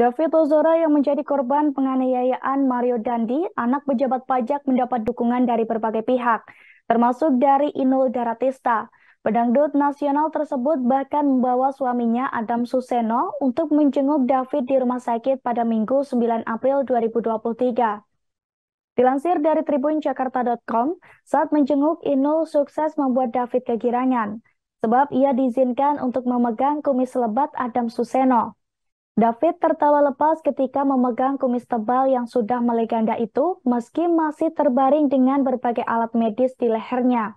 David Ozora yang menjadi korban penganiayaan Mario Dandi, anak pejabat pajak mendapat dukungan dari berbagai pihak, termasuk dari Inul Daratista. Pedangdut nasional tersebut bahkan membawa suaminya Adam Suseno untuk menjenguk David di rumah sakit pada Minggu 9 April 2023. Dilansir dari Tribun Jakarta.com, saat menjenguk Inul sukses membuat David kegirangan, sebab ia diizinkan untuk memegang kumis lebat Adam Suseno. David tertawa lepas ketika memegang kumis tebal yang sudah melegenda itu meski masih terbaring dengan berbagai alat medis di lehernya.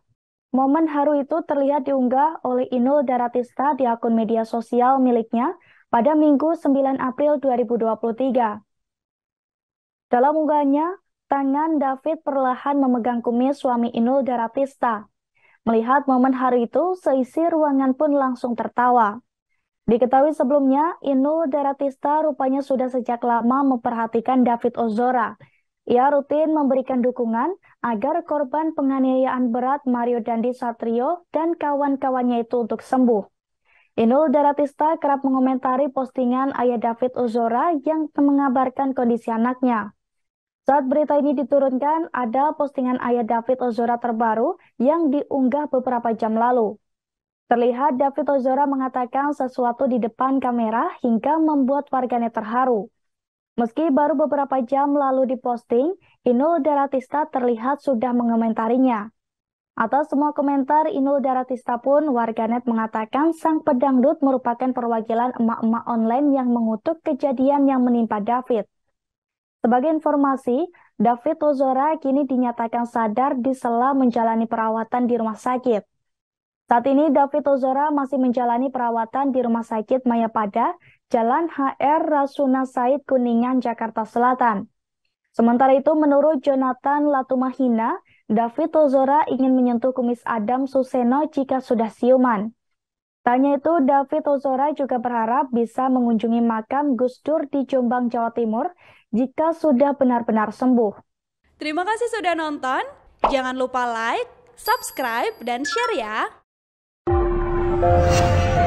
Momen haru itu terlihat diunggah oleh Inul Daratista di akun media sosial miliknya pada Minggu 9 April 2023. Dalam unggahannya, tangan David perlahan memegang kumis suami Inul Daratista. Melihat momen haru itu, seisi ruangan pun langsung tertawa. Diketahui sebelumnya, Inul Daratista rupanya sudah sejak lama memperhatikan David Ozora. Ia rutin memberikan dukungan agar korban penganiayaan berat Mario Dandi Satrio dan kawan-kawannya itu untuk sembuh. Inul Daratista kerap mengomentari postingan ayah David Ozora yang mengabarkan kondisi anaknya. Saat berita ini diturunkan, ada postingan ayah David Ozora terbaru yang diunggah beberapa jam lalu. Terlihat David Ozora mengatakan sesuatu di depan kamera hingga membuat warganet terharu. Meski baru beberapa jam lalu diposting, Inul Daratista terlihat sudah mengomentarinya. Atas semua komentar Inul Daratista pun warganet mengatakan sang pedangdut merupakan perwakilan emak-emak online yang mengutuk kejadian yang menimpa David. Sebagai informasi, David Ozora kini dinyatakan sadar di sela menjalani perawatan di rumah sakit. Saat ini David Ozora masih menjalani perawatan di Rumah Sakit Mayapada, Jalan HR Rasuna Said Kuningan, Jakarta Selatan. Sementara itu, menurut Jonathan Latumahina, David Ozora ingin menyentuh kumis Adam Suseno jika sudah siuman. Tanya itu, David Ozora juga berharap bisa mengunjungi makam Gus Dur di Jombang, Jawa Timur jika sudah benar-benar sembuh. Terima kasih sudah nonton. Jangan lupa like, subscribe, dan share ya. Música